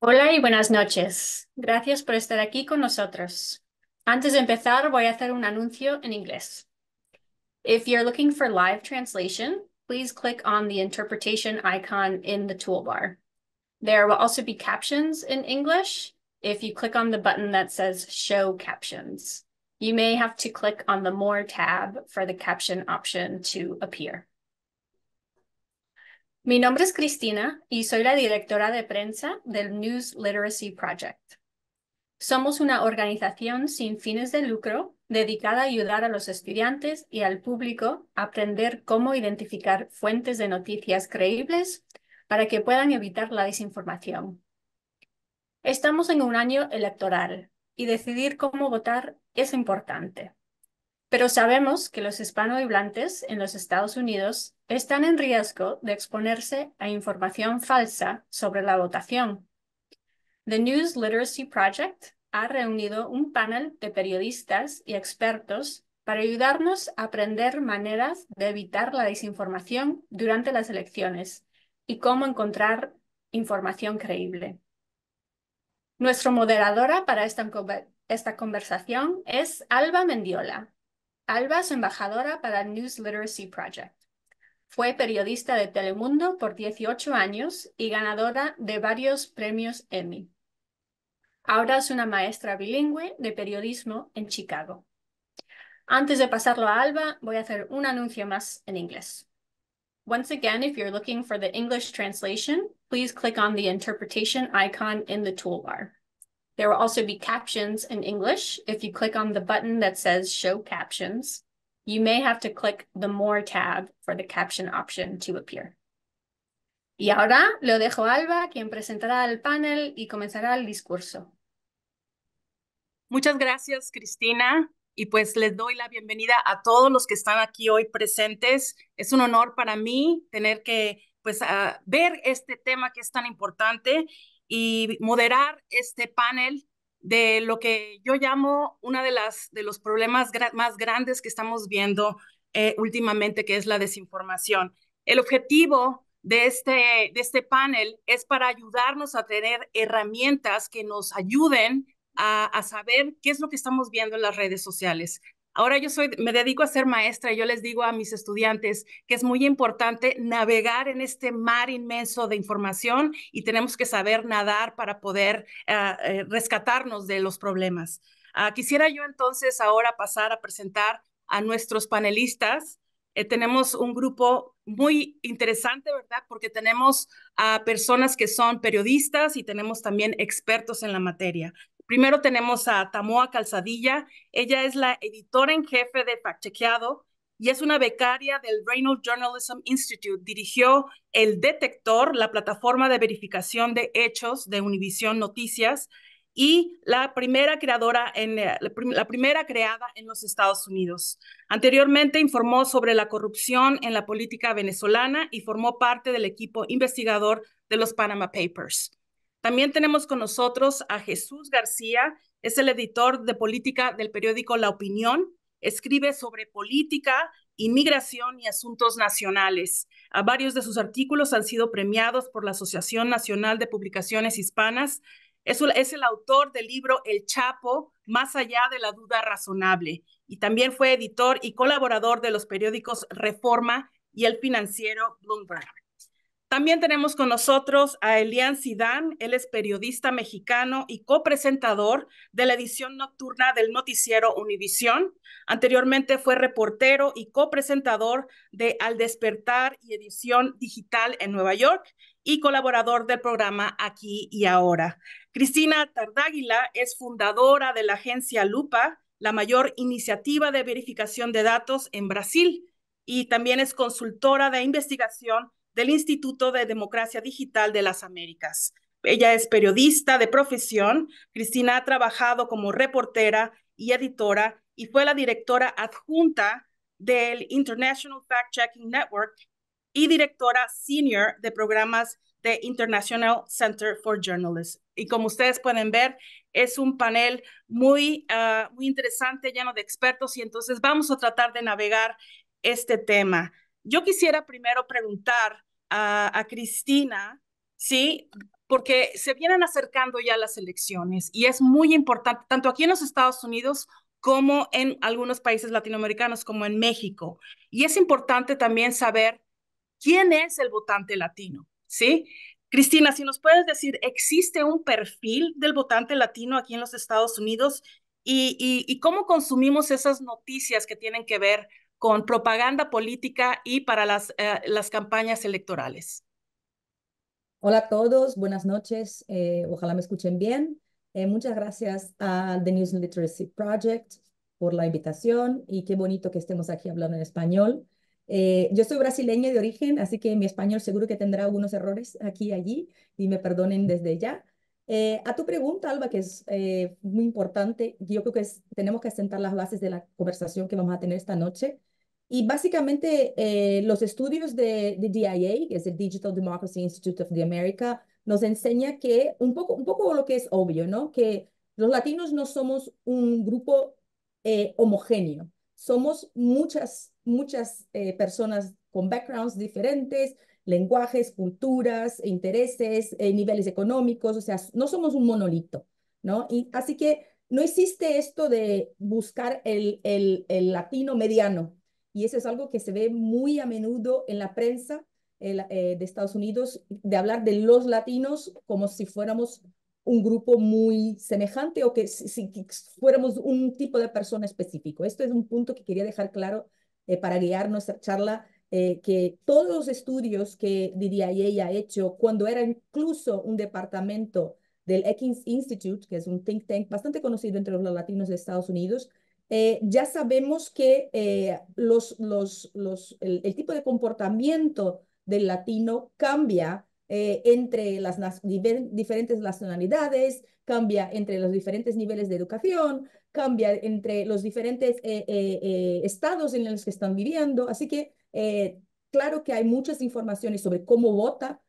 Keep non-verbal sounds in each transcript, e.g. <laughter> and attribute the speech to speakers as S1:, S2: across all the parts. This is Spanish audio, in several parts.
S1: Hola y buenas noches. Gracias por estar aquí con nosotros. Antes de empezar, voy a hacer un anuncio en inglés. If you're looking for live translation, please click on the interpretation icon in the toolbar. There will also be captions in English if you click on the button that says Show Captions. You may have to click on the More tab for the caption option to appear. Mi nombre es Cristina y soy la directora de prensa del News Literacy Project. Somos una organización sin fines de lucro dedicada a ayudar a los estudiantes y al público a aprender cómo identificar fuentes de noticias creíbles para que puedan evitar la desinformación. Estamos en un año electoral y decidir cómo votar es importante. Pero sabemos que los hispanohablantes en los Estados Unidos están en riesgo de exponerse a información falsa sobre la votación. The News Literacy Project ha reunido un panel de periodistas y expertos para ayudarnos a aprender maneras de evitar la desinformación durante las elecciones y cómo encontrar información creíble. Nuestra moderadora para esta, conversación es Alba Mendiola. Alba es embajadora para el News Literacy Project. Fue periodista de Telemundo por 18 años y ganadora de varios premios Emmy. Ahora es una maestra bilingüe de periodismo en Chicago. Antes de pasarlo a Alba, voy a hacer un anuncio más en inglés. Once again, if you're looking for the English translation, please click on the interpretation icon in the toolbar. There will also be captions in English if you click on the button that says Show Captions you may have to click the More tab for the caption option to appear. Y ahora lo dejo a Alba, quien presentará el panel y comenzará el discurso.
S2: Muchas gracias, Cristina. Y pues les doy la bienvenida a todos los que están aquí hoy presentes. Es un honor para mí tener que pues, ah, ver este tema que es tan importante y moderar este panel de lo que yo llamo una de las de los problemas más grandes que estamos viendo eh, últimamente, que es la desinformación. El objetivo de este, de este panel es para ayudarnos a tener herramientas que nos ayuden a, a, saber qué es lo que estamos viendo en las redes sociales, Ahora yo soy, me dedico a ser maestra y yo les digo a mis estudiantes que es muy importante navegar en este mar inmenso de información y tenemos que saber nadar para poder ah, eh, rescatarnos de los problemas. Ah, quisiera yo entonces ahora pasar a presentar a nuestros panelistas. Eh, tenemos un grupo muy interesante, ¿verdad? Porque tenemos a personas que son periodistas y tenemos también expertos en la materia. Primero tenemos a Tamoa Calzadilla. Ella es la editora en jefe de Fact-Chequeado y es una becaria del Reynolds Journalism Institute. Dirigió El Detector, la plataforma de verificación de hechos de Univisión Noticias y la primera creadora eh, la primera creada en los Estados Unidos. Anteriormente informó sobre la corrupción en la política venezolana y formó parte del equipo investigador de los Panama Papers. También tenemos con nosotros a Jesús García, es el editor de política del periódico La Opinión, escribe sobre política, inmigración y asuntos nacionales. A varios de sus artículos han sido premiados por la Asociación Nacional de Publicaciones Hispanas. Es, es el autor del libro El Chapo, Más allá de la duda razonable. Y también fue editor y colaborador de los periódicos Reforma y El Financiero Bloomberg. También tenemos con nosotros a Elian Sidán, él es periodista mexicano y copresentador de la edición nocturna del noticiero Univisión. Anteriormente fue reportero y copresentador de Al despertar y edición digital en Nueva York y colaborador del programa Aquí y Ahora. Cristina Tardáguila es fundadora de la agencia Lupa, la mayor iniciativa de verificación de datos en Brasil, y también es consultora de investigación del Instituto de Democracia Digital de las Américas. Ella es periodista de profesión. Cristina ha trabajado como reportera y editora y fue la directora adjunta del International Fact Checking Network y directora senior de programas de International Center for Journalists. Y como ustedes pueden ver, es un panel muy, ah, muy interesante, lleno de expertos, y entonces vamos a tratar de navegar este tema. Yo quisiera primero preguntar a, Cristina, ¿sí? Porque se vienen acercando ya las elecciones y es muy importante, tanto aquí en los Estados Unidos como en algunos países latinoamericanos, como en México. Y es importante también saber quién es el votante latino, ¿sí? Cristina, si nos puedes decir, ¿existe un perfil del votante latino aquí en los Estados Unidos? ¿Y, y cómo consumimos esas noticias que tienen que ver con propaganda política y para las, eh, las campañas electorales.
S3: Hola a todos, buenas noches, eh, ojalá me escuchen bien. Eh, muchas gracias a The News Literacy Project por la invitación y qué bonito que estemos aquí hablando en español. yo soy brasileña de origen, así que mi español seguro que tendrá algunos errores aquí y allí, y me perdonen desde ya. a tu pregunta, Alba, que es muy importante, yo creo que tenemos que sentar las bases de la conversación que vamos a tener esta noche. Y básicamente eh, los estudios de, de, DIA, que es el Digital Democracy Institute of the America, nos enseña que un poco, un poco lo que es obvio, ¿no? Que los latinos no somos un grupo eh, homogéneo, somos muchas, muchas eh, personas con backgrounds diferentes, lenguajes, culturas, intereses, niveles económicos, o sea, no somos un monolito, ¿no? Y así que no existe esto de buscar el, el, el latino mediano, y eso es algo que se ve muy a menudo en la prensa eh, eh, de Estados Unidos, de hablar de los latinos como si fuéramos un grupo muy semejante o que si, fuéramos un tipo de persona específico. Esto es un punto que quería dejar claro eh, para guiar nuestra charla, que todos los estudios que diría ella ha hecho cuando era incluso un departamento del Ekins Institute, que es un think tank bastante conocido entre los latinos de Estados Unidos, eh, ya sabemos que eh, los, los, los, el, tipo de comportamiento del latino cambia eh, entre las diferentes nacionalidades, cambia entre los diferentes niveles de educación, cambia entre los diferentes estados en los que están viviendo. Así que claro que hay muchas informaciones sobre cómo vota,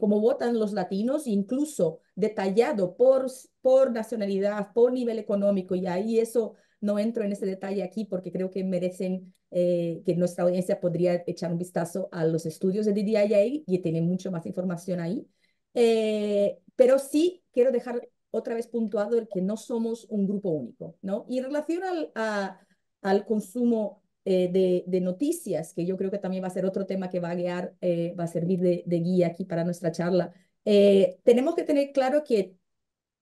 S3: cómo votan los latinos, incluso detallado por, por nacionalidad, por nivel económico, y ahí eso no entro en ese detalle aquí porque creo que merecen eh, que nuestra audiencia podría echar un vistazo a los estudios de DDIA y tiene mucho más información ahí. Eh, pero sí quiero dejar otra vez puntuado el que no somos un grupo único, ¿no? Y en relación al, consumo eh, de, noticias, que yo creo que también va a ser otro tema que va a guiar, va a servir de, guía aquí para nuestra charla, tenemos que tener claro que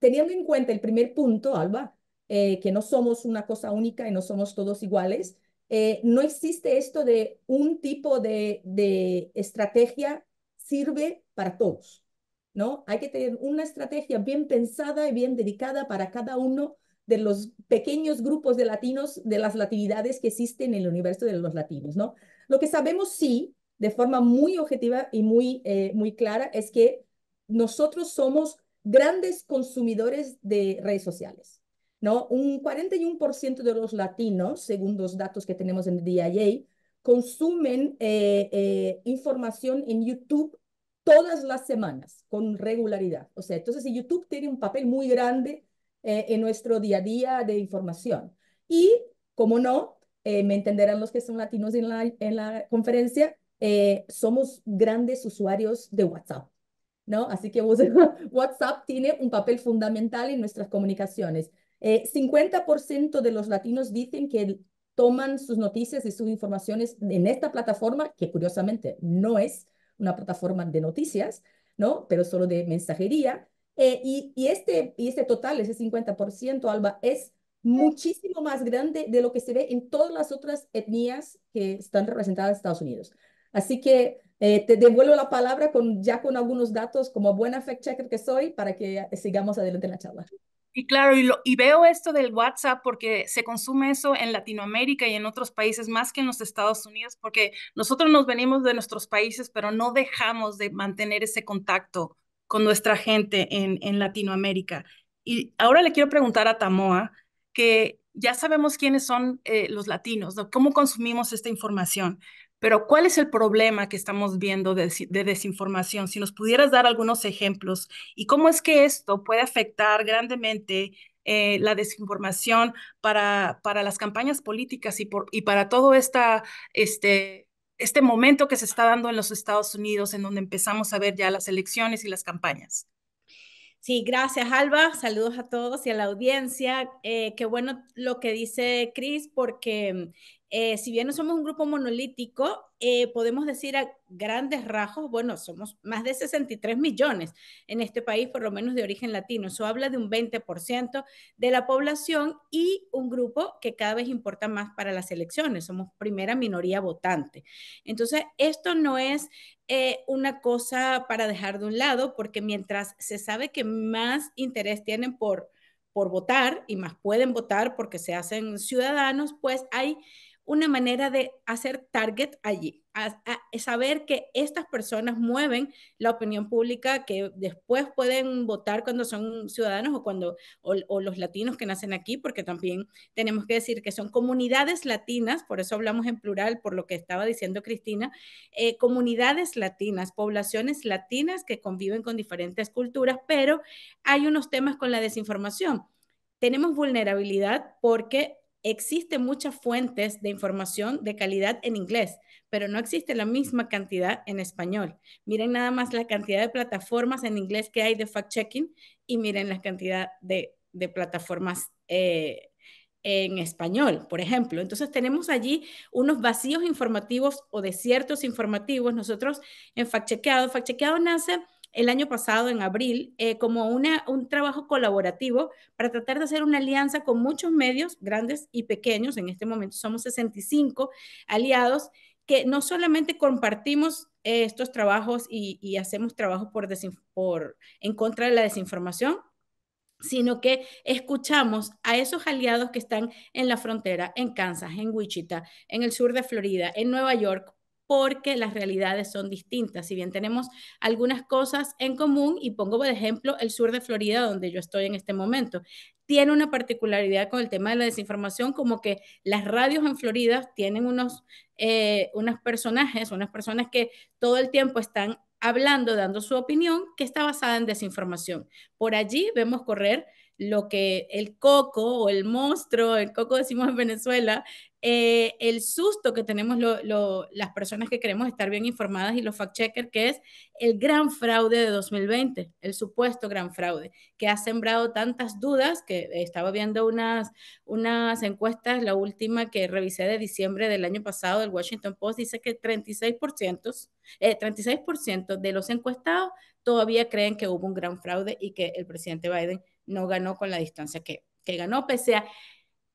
S3: teniendo en cuenta el primer punto, Alba, eh, que no somos una cosa única y no somos todos iguales, eh, no existe esto de un tipo de, de estrategia sirve para todos, ¿no? Hay que tener una estrategia bien pensada y bien dedicada para cada uno de los pequeños grupos de latinos, de las latividades que existen en el universo de los latinos, ¿no? Lo que sabemos sí, de forma muy objetiva y muy, eh, muy clara, es que nosotros somos grandes consumidores de redes sociales. ¿no? Un 41% de los latinos, según los datos que tenemos en el DIA, consumen eh, eh, información en YouTube todas las semanas con regularidad. O sea, entonces YouTube tiene un papel muy grande eh, en nuestro día a día de información. Y, como no, me entenderán los que son latinos en la, en la conferencia, somos grandes usuarios de WhatsApp. ¿No? Así que <laughs> WhatsApp tiene un papel fundamental en nuestras comunicaciones. 50% eh, de los latinos dicen que toman sus noticias y sus informaciones en esta plataforma, que curiosamente no es una plataforma de noticias, ¿no? Pero solo de mensajería. Eh, y, este, y este total, ese 50%, Alba, es muchísimo más grande de lo que se ve en todas las otras etnias que están representadas en Estados Unidos. Así que eh, te devuelvo la palabra con, ya con algunos datos como buena fact checker que soy para que sigamos adelante en la charla.
S2: Y claro, y, veo esto del WhatsApp porque se consume eso en Latinoamérica y en otros países más que en los Estados Unidos, porque nosotros nos venimos de nuestros países, pero no dejamos de mantener ese contacto con nuestra gente en, Latinoamérica. Y ahora le quiero preguntar a Tamoa que ya sabemos quiénes son eh, los latinos, cómo consumimos esta información, pero ¿cuál es el problema que estamos viendo de, desinformación? Si nos pudieras dar algunos ejemplos y cómo es que esto puede afectar grandemente eh, la desinformación para, para las campañas políticas y, por, y para todo esta, este, este momento que se está dando en los Estados Unidos, en donde empezamos
S4: a ver ya las elecciones y las campañas. Sí, gracias Alba, saludos a todos y a la audiencia. Eh, qué bueno lo que dice Chris, porque eh, si bien no somos un grupo monolítico, eh, podemos decir a grandes rasgos, bueno, somos más de 63 millones en este país, por lo menos de origen latino. Eso habla de un 20% de la población y un grupo que cada vez importa más para las elecciones. Somos primera minoría votante. Entonces, esto no es eh, una cosa para dejar de un lado, porque mientras se sabe que más interés tienen por por votar y más pueden votar porque se hacen ciudadanos, pues hay una manera de hacer target allí, saber que estas personas mueven la opinión pública, que después pueden votar cuando son ciudadanos o cuando los latinos que nacen aquí, porque también tenemos que decir que son comunidades latinas, por eso hablamos en plural, por lo que estaba diciendo Cristina, eh, comunidades latinas, poblaciones latinas que conviven con diferentes culturas, pero hay unos temas con la desinformación. Tenemos vulnerabilidad porque existen muchas fuentes de información de calidad en inglés, pero no existe la misma cantidad en español. Miren nada más la cantidad de plataformas en inglés que hay de fact-checking y miren la cantidad de, plataformas eh, en español, por ejemplo. Entonces tenemos allí unos vacíos informativos o desiertos informativos. Nosotros en Fact Chequeado, Fact Chequeado nace el año pasado, en abril, eh, como una, un trabajo colaborativo para tratar de hacer una alianza con muchos medios, grandes y pequeños. En este momento somos 65 aliados que no solamente compartimos eh, estos trabajos y, hacemos trabajo por por, en contra de la desinformación, sino que escuchamos a esos aliados que están en la frontera, en Kansas, en Wichita, en el sur de Florida, en Nueva York, porque las realidades son distintas. Si bien tenemos algunas cosas en común, y pongo por ejemplo el sur de Florida, donde yo estoy en este momento, tiene una particularidad con el tema de la desinformación, como que las radios en Florida tienen unos, eh, unos personajes, unas personas que todo el tiempo están hablando, dando su opinión, que está basada en desinformación. Por allí vemos correr lo que el coco o el monstruo, el coco decimos en Venezuela, eh, el susto que tenemos las personas que queremos estar bien informadas y los fact-checkers, que es el gran fraude de 2020, el supuesto gran fraude, que ha sembrado tantas dudas, que estaba viendo unas, unas encuestas, la última que revisé de diciembre del año pasado del Washington Post, dice que 36%, eh, 36 de los encuestados todavía creen que hubo un gran fraude y que el presidente Biden no ganó con la distancia que, ganó, pese a,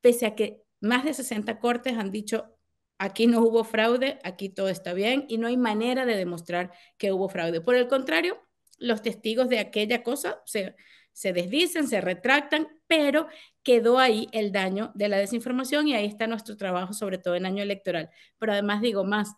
S4: pese a que más de 60 cortes han dicho, aquí no hubo fraude, aquí todo está bien y no hay manera de demostrar que hubo fraude. Por el contrario, los testigos de aquella cosa se, se desdicen, se retractan, pero quedó ahí el daño de la desinformación y ahí está nuestro trabajo, sobre todo en año electoral. Pero además digo más,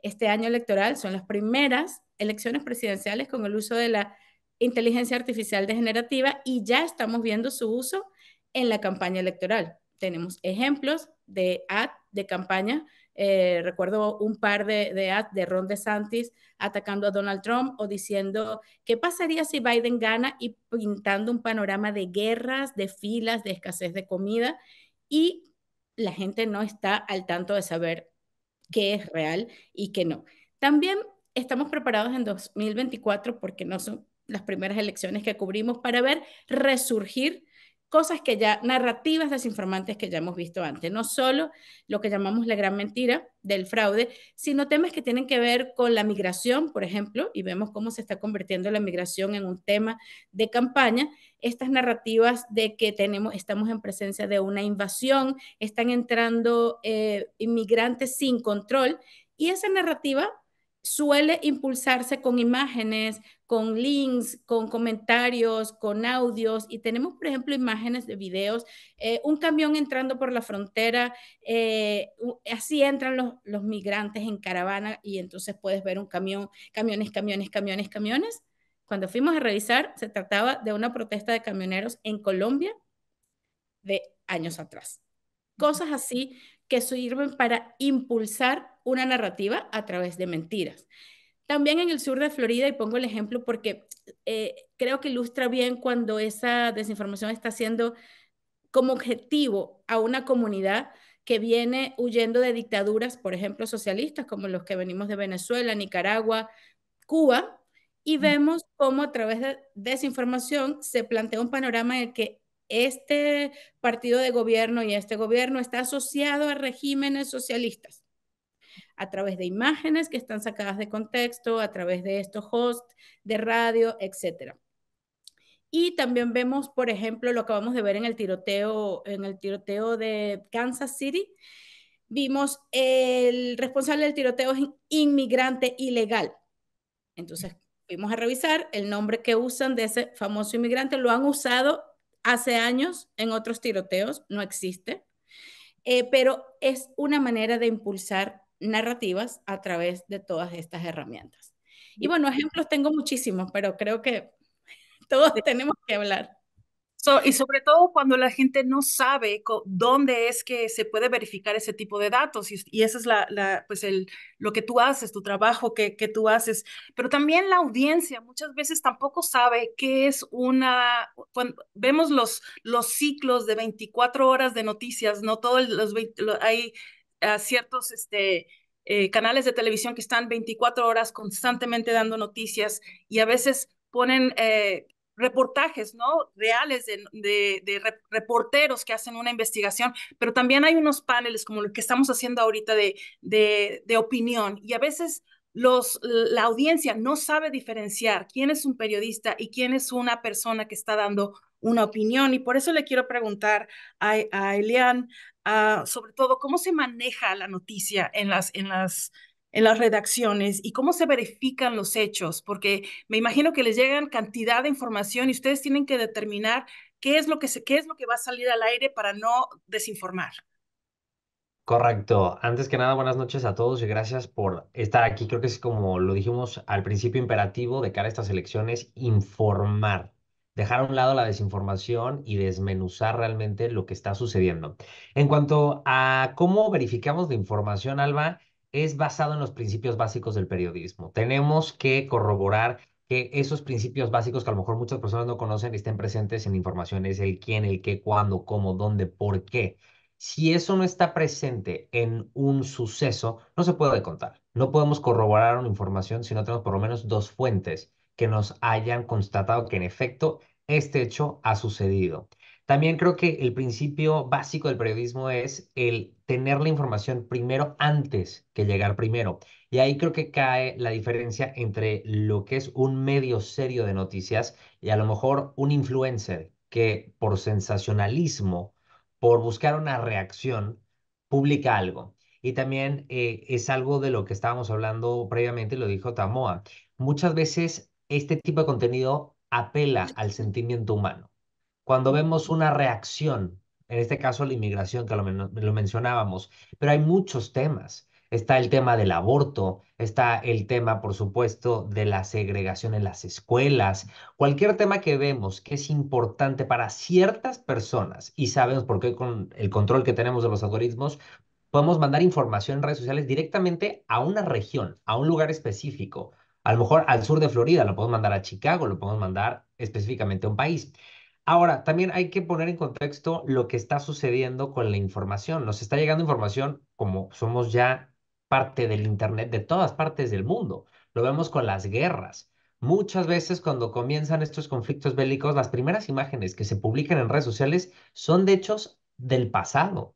S4: este año electoral son las primeras elecciones presidenciales con el uso de la inteligencia artificial degenerativa y ya estamos viendo su uso en la campaña electoral. Tenemos ejemplos de ad de campaña. Eh, recuerdo un par de, de ads de Ron DeSantis atacando a Donald Trump o diciendo qué pasaría si Biden gana y pintando un panorama de guerras, de filas, de escasez de comida. Y la gente no está al tanto de saber qué es real y qué no. También estamos preparados en 2024 porque no, son, las primeras elecciones que cubrimos, para ver resurgir cosas que ya, narrativas desinformantes que ya hemos visto antes, no solo lo que llamamos la gran mentira del fraude, sino temas que tienen que ver con la migración, por ejemplo, y vemos cómo se está convirtiendo la migración en un tema de campaña, estas narrativas de que tenemos, estamos en presencia de una invasión, están entrando eh, inmigrantes sin control, y esa narrativa suele impulsarse con imágenes, con links, con comentarios, con audios y tenemos, por ejemplo, imágenes de videos, eh, un camión entrando por la frontera, eh, así entran los, los, migrantes en caravana y entonces puedes ver un camión, camiones, camiones, camiones, camiones. Cuando fuimos a revisar, se trataba de una protesta de camioneros en Colombia de años atrás. Cosas así que sirven para impulsar una narrativa a través de mentiras. También en el sur de Florida, y pongo el ejemplo porque eh, creo que ilustra bien cuando esa desinformación está siendo como objetivo a una comunidad que viene huyendo de dictaduras, por ejemplo, socialistas, como los que venimos de Venezuela, Nicaragua, Cuba, y vemos cómo a través de desinformación se plantea un panorama en el que este partido de gobierno y este gobierno está asociado a regímenes socialistas a través de imágenes que están sacadas de contexto, a través de estos hosts de radio, etc. Y también vemos, por ejemplo, lo que acabamos de ver en el tiroteo, en el tiroteo de Kansas City. Vimos el responsable del tiroteo es inmigrante ilegal. Entonces, fuimos a revisar el nombre que usan de ese famoso inmigrante. Lo han usado hace años en otros tiroteos, no existe. Eh, pero es una manera de impulsar narrativas a través de todas estas herramientas. Y bueno, ejemplos tengo muchísimos, pero creo que <laughs> todos tenemos que hablar. y sobre todo
S2: cuando la gente no sabe dónde es que se puede verificar ese tipo de datos. Y, eso es la, pues el, lo que tú haces, tu trabajo que, que, tú haces. Pero también la audiencia muchas veces tampoco sabe qué es una... vemos los, los ciclos de 24 horas de noticias, ¿no? Todos los... los hay a ciertos este, eh, canales de televisión que están 24 horas constantemente dando noticias y a veces ponen eh, reportajes, ¿no? Reales de, reporteros que hacen una investigación, pero también hay unos paneles como los que estamos haciendo ahorita de, opinión y a veces los, la audiencia no sabe diferenciar quién es un periodista y quién es una persona que está dando una opinión. Y por eso le quiero preguntar a, a Elian, ah, sobre todo, cómo se maneja la noticia en las, en las en las redacciones y cómo se verifican los hechos, porque me imagino que les llegan cantidad de información y ustedes tienen que determinar qué es lo que, se, qué es lo que va a salir al aire para no desinformar.
S5: Correcto. Antes que nada, buenas noches a todos y gracias por estar aquí. Creo que es como lo dijimos al principio imperativo de cara a estas elecciones, informar dejar a un lado la desinformación y desmenuzar realmente lo que está sucediendo. En cuanto a cómo verificamos la información, Alba, es basado en los principios básicos del periodismo. Tenemos que corroborar que esos principios básicos que a lo mejor muchas personas no conocen y estén presentes en información, es el quién, el qué, cuándo, cómo, dónde, por qué. Si eso no está presente en un suceso, no se puede contar. No podemos corroborar una información si no tenemos por lo menos dos fuentes que nos hayan constatado que en efecto este hecho ha sucedido. También creo que el principio básico del periodismo es el tener la información primero antes que llegar primero. Y ahí creo que cae la diferencia entre lo que es un medio serio de noticias y a lo mejor un influencer que por sensacionalismo, por buscar una reacción, publica algo. Y también eh, es algo de lo que estábamos hablando previamente, lo dijo Tamoa. Muchas veces este tipo de contenido apela al sentimiento humano. Cuando vemos una reacción, en este caso la inmigración que lo, mencionábamos, pero hay muchos temas. Está el tema del aborto, está el tema, por supuesto, de la segregación en las escuelas. Cualquier tema que vemos que es importante para ciertas personas, y sabemos por qué con el control que tenemos de los algoritmos, podemos mandar información en redes sociales directamente a una región, a un lugar específico. A lo mejor al sur de Florida, lo podemos mandar a Chicago, lo podemos mandar específicamente a un país. Ahora, también hay que poner en contexto lo que está sucediendo con la información. Nos está llegando información como somos ya parte del Internet de todas partes del mundo. Lo vemos con las guerras. Muchas veces cuando comienzan estos conflictos bélicos, las primeras imágenes que se publican en redes sociales son de hechos del pasado,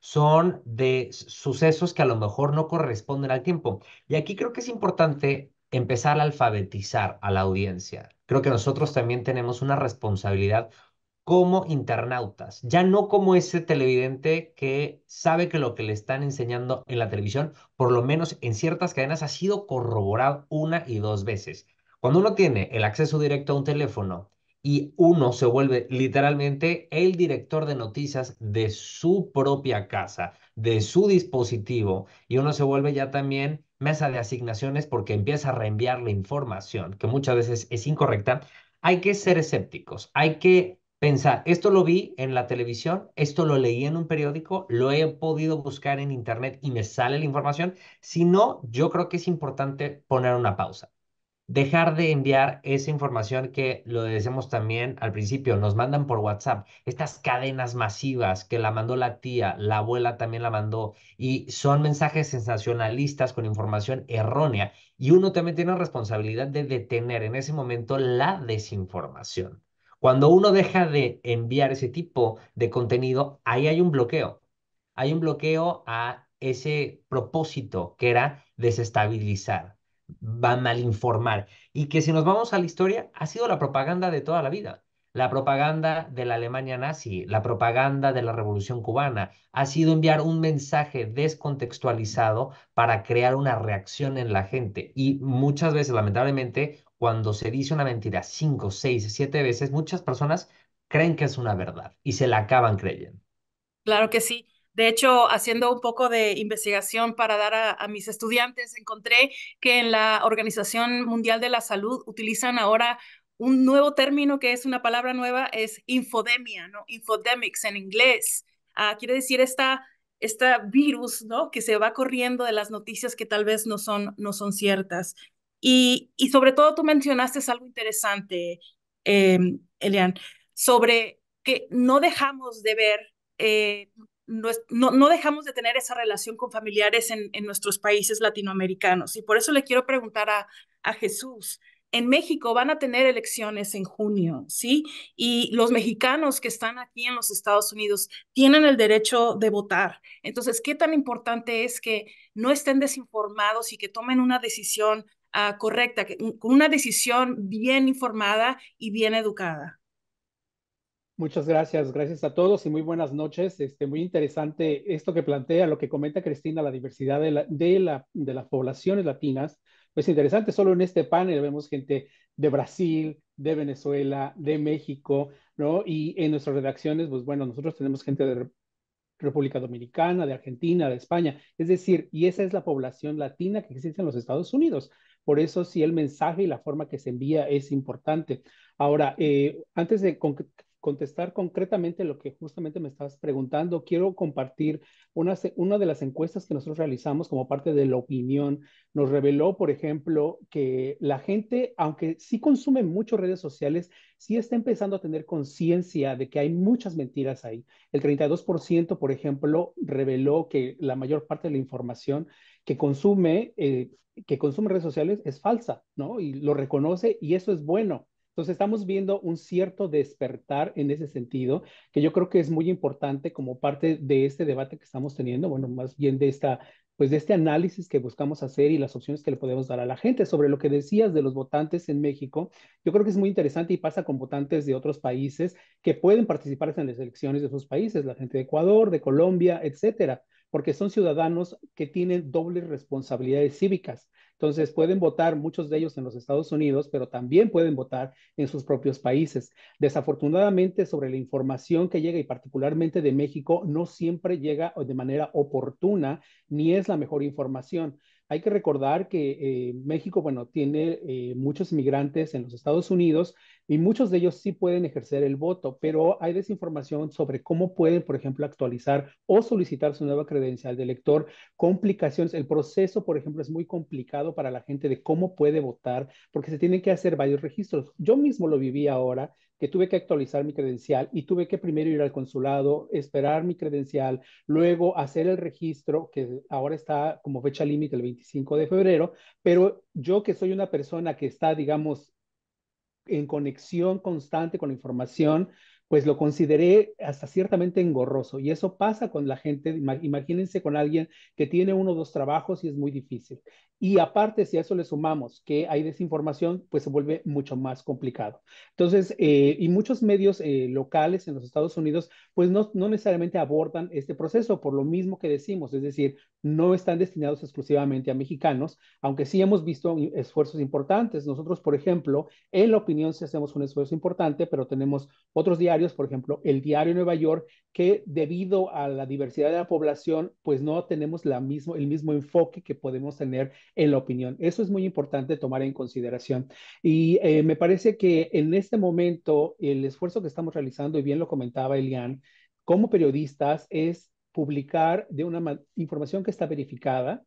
S5: son de sucesos que a lo mejor no corresponden al tiempo. Y aquí creo que es importante empezar a alfabetizar a la audiencia. Creo que nosotros también tenemos una responsabilidad como internautas, ya no como ese televidente que sabe que lo que le están enseñando en la televisión, por lo menos en ciertas cadenas, ha sido corroborado una y dos veces. Cuando uno tiene el acceso directo a un teléfono y uno se vuelve literalmente el director de noticias de su propia casa, de su dispositivo, y uno se vuelve ya también mesa de asignaciones porque empieza a reenviar la información, que muchas veces es incorrecta, hay que ser escépticos, hay que pensar, esto lo vi en la televisión, esto lo leí en un periódico, lo he podido buscar en internet y me sale la información. Si no, yo creo que es importante poner una pausa dejar de enviar esa información que lo decimos también al principio, nos mandan por WhatsApp, estas cadenas masivas que la mandó la tía, la abuela también la mandó, y son mensajes sensacionalistas con información errónea, y uno también tiene la responsabilidad de detener en ese momento la desinformación. Cuando uno deja de enviar ese tipo de contenido, ahí hay un bloqueo. Hay un bloqueo a ese propósito que era desestabilizar, va a malinformar. Y que si nos vamos a la historia, ha sido la propaganda de toda la vida. La propaganda de la Alemania nazi, la propaganda de la Revolución cubana, ha sido enviar un mensaje descontextualizado para crear una reacción en la gente. Y muchas veces, lamentablemente, cuando se dice una mentira cinco, seis, siete veces, muchas personas creen que es una verdad y se la acaban creyendo.
S2: Claro que sí. De hecho, haciendo un poco de investigación para dar a, mis estudiantes, encontré que en la Organización Mundial de la Salud utilizan ahora un nuevo término que es una palabra nueva, es infodemia, ¿no? Infodemics en inglés. Ah, quiere decir esta esta virus, ¿no? Que se va corriendo de las noticias que tal vez no son, no son ciertas. Y, sobre todo tú mencionaste algo interesante, em, Elian, sobre que no dejamos de ver eh, no, dejamos de tener esa relación con familiares en, nuestros países latinoamericanos. Y por eso le quiero preguntar a, Jesús, en México van a tener elecciones en junio, ¿sí? Y los mexicanos que están aquí en los Estados Unidos tienen el derecho de votar. Entonces, ¿qué tan importante es que no estén desinformados y que tomen una decisión ah, correcta, que, una decisión bien informada y bien educada?
S6: Muchas gracias, gracias a todos y muy buenas noches. Este, muy interesante esto que plantea, lo que comenta Cristina, la diversidad de, la, de, la, de las poblaciones latinas. Pues interesante, solo en este panel vemos gente de Brasil, de Venezuela, de México, ¿no? Y en nuestras redacciones, pues bueno, nosotros tenemos gente de República Dominicana, de Argentina, de España. Es decir, y esa es la población latina que existe en los Estados Unidos. Por eso sí el mensaje y la forma que se envía es importante. Ahora, eh, antes de contestar concretamente lo que justamente me estabas preguntando, quiero compartir una, de las encuestas que nosotros realizamos como parte de la opinión. Nos reveló, por ejemplo, que la gente, aunque sí consume mucho redes sociales, sí está empezando a tener conciencia de que hay muchas mentiras ahí. El 32%, por ejemplo, reveló que la mayor parte de la información que consume, eh, que consume redes sociales es falsa, ¿no? Y lo reconoce y eso es bueno. Entonces estamos viendo un cierto despertar en ese sentido, que yo creo que es muy importante como parte de este debate que estamos teniendo, bueno, más bien de esta pues de este análisis que buscamos hacer y las opciones que le podemos dar a la gente. Sobre lo que decías de los votantes en México, yo creo que es muy interesante y pasa con votantes de otros países que pueden participar en las elecciones de sus países, la gente de Ecuador, de Colombia, etcétera, porque son ciudadanos que tienen dobles responsabilidades cívicas entonces pueden votar muchos de ellos en los Estados Unidos, pero también pueden votar en sus propios países. Desafortunadamente, sobre la información que llega y particularmente de México, no siempre llega de manera oportuna ni es la mejor información. Hay que recordar que eh, México, bueno, tiene eh, muchos inmigrantes en los Estados Unidos, y muchos de ellos sí pueden ejercer el voto, pero hay desinformación sobre cómo pueden, por ejemplo, actualizar o solicitar su nueva credencial de elector, complicaciones. El proceso, por ejemplo, es muy complicado para la gente de cómo puede votar, porque se tienen que hacer varios registros. Yo mismo lo viví ahora, que tuve que actualizar mi credencial y tuve que primero ir al consulado, esperar mi credencial, luego hacer el registro, que ahora está como fecha límite el 25 de febrero, pero yo que soy una persona que está, digamos, en conexión constante con la información pues lo consideré hasta ciertamente engorroso. Y eso pasa con la gente, imagínense con alguien que tiene uno o dos trabajos y es muy difícil. Y aparte, si a eso le sumamos que hay desinformación, pues se vuelve mucho más complicado. Entonces, eh, y muchos medios eh, locales en los Estados Unidos, pues no, no necesariamente abordan este proceso por lo mismo que decimos, es decir, no están destinados exclusivamente a mexicanos, aunque sí hemos visto esfuerzos importantes. Nosotros, por ejemplo, en la opinión sí hacemos un esfuerzo importante, pero tenemos otros diarios por ejemplo, el diario Nueva York, que debido a la diversidad de la población, pues no tenemos la mismo, el mismo enfoque que podemos tener en la opinión. Eso es muy importante tomar en consideración. Y eh, me parece que en este momento el esfuerzo que estamos realizando, y bien lo comentaba Elian, como periodistas es publicar de una información que está verificada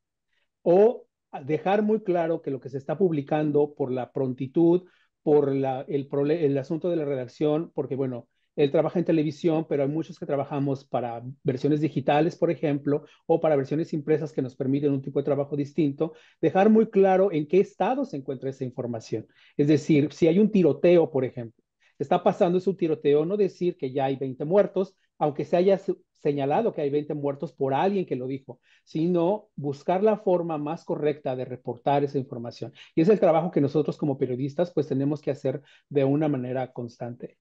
S6: o dejar muy claro que lo que se está publicando por la prontitud, por la, el, el asunto de la redacción, porque bueno, él trabaja en televisión, pero hay muchos que trabajamos para versiones digitales, por ejemplo, o para versiones impresas que nos permiten un tipo de trabajo distinto, dejar muy claro en qué estado se encuentra esa información. Es decir, si hay un tiroteo, por ejemplo, está pasando ese tiroteo, no decir que ya hay 20 muertos, aunque se haya señalado que hay 20 muertos por alguien que lo dijo, sino buscar la forma más correcta de reportar esa información. Y es el trabajo que nosotros como periodistas pues tenemos que hacer de una manera constante.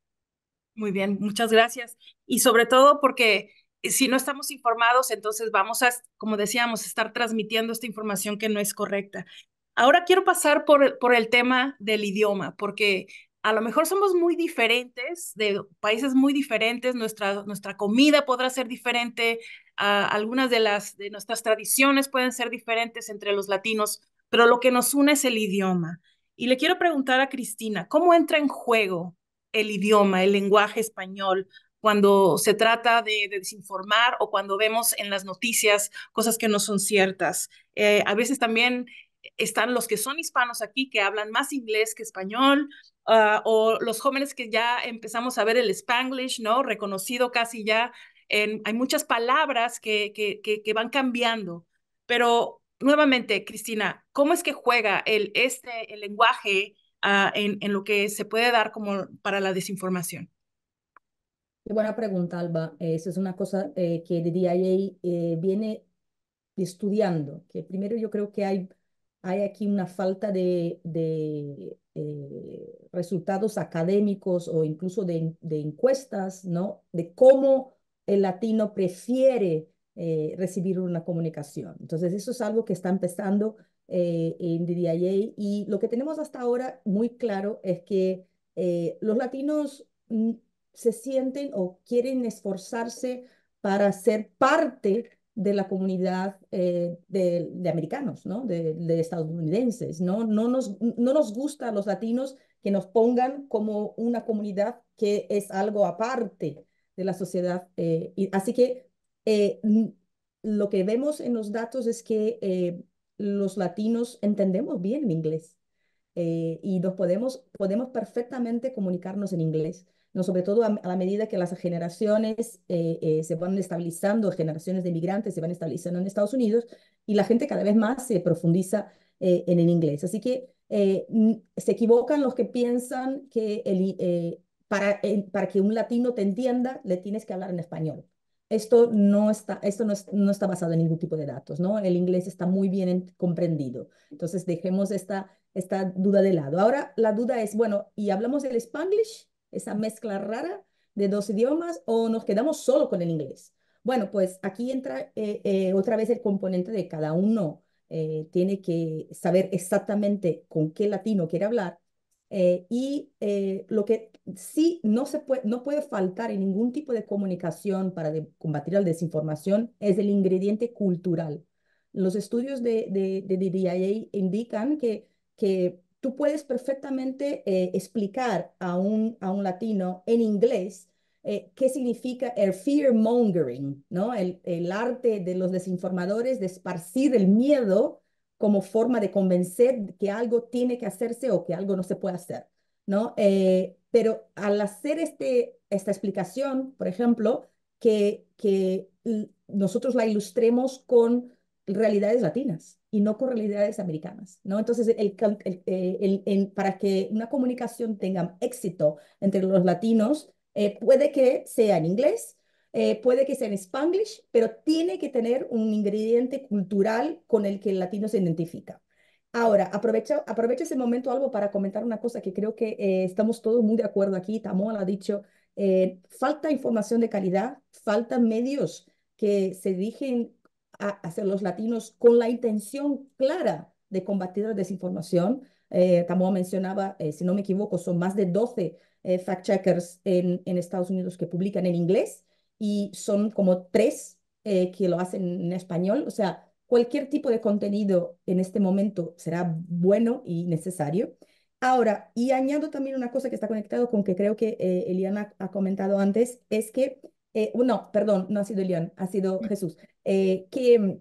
S2: Muy bien, muchas gracias. Y sobre todo porque eh, si no estamos informados, entonces vamos a, como decíamos, estar transmitiendo esta información que no es correcta. Ahora quiero pasar por, por el tema del idioma, porque a lo mejor somos muy diferentes, de países muy diferentes, nuestra, nuestra comida podrá ser diferente, ah, algunas de, las, de nuestras tradiciones pueden ser diferentes entre los latinos, pero lo que nos une es el idioma. Y le quiero preguntar a Cristina, ¿cómo entra en juego el idioma, el lenguaje español, cuando se trata de, desinformar o cuando vemos en las noticias cosas que no son ciertas. Eh, a veces también están los que son hispanos aquí, que hablan más inglés que español, ah, o los jóvenes que ya empezamos a ver el spanglish, ¿no? Reconocido casi ya. hay muchas palabras que, que, van cambiando, pero nuevamente, Cristina, ¿cómo es que juega el, este, el lenguaje Ah, en, en, lo que se puede dar como para la desinformación. Qué buena pregunta, Alba.
S3: Eh, Esa es una cosa eh, que de DIA eh, viene estudiando, que primero yo creo que hay, hay aquí una falta de, de resultados académicos o incluso de, de, encuestas, ¿no? De cómo el latino prefiere recibir una comunicación. Entonces, eso es algo que está empezando eh, en DDIA. Y lo que tenemos hasta ahora muy claro es que eh, los latinos mm, se sienten o quieren esforzarse para ser parte de la comunidad eh, de, americanos, ¿no? De, estadounidenses. ¿no? No, nos, no nos gusta a los latinos que nos pongan como una comunidad que es algo aparte de la sociedad. y, así que lo que vemos en los datos es que los latinos entendemos bien el inglés eh, y nos podemos, podemos perfectamente comunicarnos en inglés, no, sobre todo a, la medida que las generaciones eh, eh, se van estabilizando, generaciones de inmigrantes se van estabilizando en Estados Unidos y la gente cada vez más se profundiza en el inglés. Así que se equivocan los que piensan que para que un latino te entienda le tienes que hablar en español esto no está, esto no, está basado en ningún tipo de datos, ¿no? El inglés está muy bien comprendido. Entonces, dejemos esta, esta duda de lado. Ahora, la duda es, bueno, ¿y hablamos del spanglish? Esa mezcla rara de dos idiomas o nos quedamos solo con el inglés? Bueno, pues aquí entra eh, eh, otra vez el componente de cada uno eh, tiene que saber exactamente con qué latino quiere hablar eh, y eh, lo que sí no, se puede, no puede faltar en ningún tipo de comunicación para combatir la desinformación es el ingrediente cultural. Los estudios de, de, de DIA indican que, que tú puedes perfectamente eh, explicar a un, a un latino en inglés qué significa el fear mongering, ¿no? El, el, arte de los desinformadores de esparcir el miedo como forma de convencer que algo tiene que hacerse o que algo no se puede hacer, ¿no? Eh, pero al hacer este, esta explicación, por ejemplo, que, que nosotros la ilustremos con realidades latinas y no con realidades americanas, ¿no? Entonces, el, eh, para que una comunicación tenga éxito entre los latinos, eh, puede que sea en inglés, eh, puede que sea en spanglish, pero tiene que tener un ingrediente cultural con el que el latino se identifica. Ahora, aprovecho, ese momento algo para comentar una cosa que creo que eh, estamos todos muy de acuerdo aquí, lo ha dicho, eh, falta información de calidad, faltan medios que se dirigen a, hacer los latinos con la intención clara de combatir la desinformación. Eh, Tamoa mencionaba, si no me equivoco, son más de 12 fact-checkers en, Estados Unidos que publican en inglés y son como tres eh, que lo hacen en español. O sea, cualquier tipo de contenido en este momento será bueno y necesario. Ahora, y añado también una cosa que está conectado con que creo que eh, Eliana ha comentado antes, es que, eh, no, perdón, no ha sido Eliana, ha sido mm. Jesús, eh, que,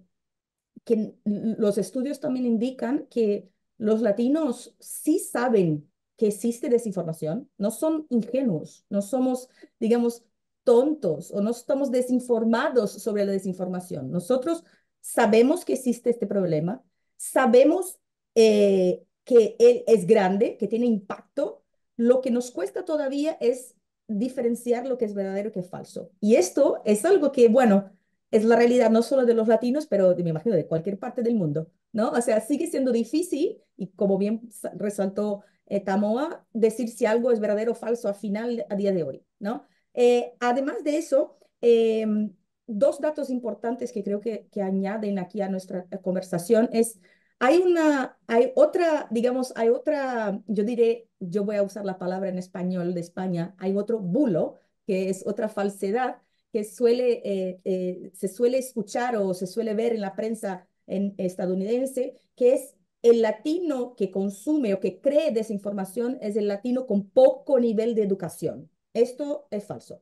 S3: que los estudios también indican que los latinos sí saben que existe desinformación, no son ingenuos, no somos, digamos, tontos o no estamos desinformados sobre la desinformación. Nosotros sabemos que existe este problema, sabemos eh, que él es grande, que tiene impacto. Lo que nos cuesta todavía es diferenciar lo que es verdadero y que es falso. Y esto es algo que, bueno, es la realidad no solo de los latinos, pero me imagino de cualquier parte del mundo, ¿no? O sea, sigue siendo difícil y como bien resaltó eh, Tamoa, decir si algo es verdadero o falso al final, a día de hoy, ¿no? Eh, además de eso, em, dos datos importantes que creo que, añaden aquí a nuestra eh, conversación es, hay una, hay otra, digamos, hay otra, yo diré, yo voy a usar la palabra en español de España, hay otro bulo, que es otra falsedad que suele, eh, se suele escuchar o se suele ver en la prensa estadounidense, que es el latino que consume o que cree desinformación es el latino con poco nivel de educación. Esto es falso.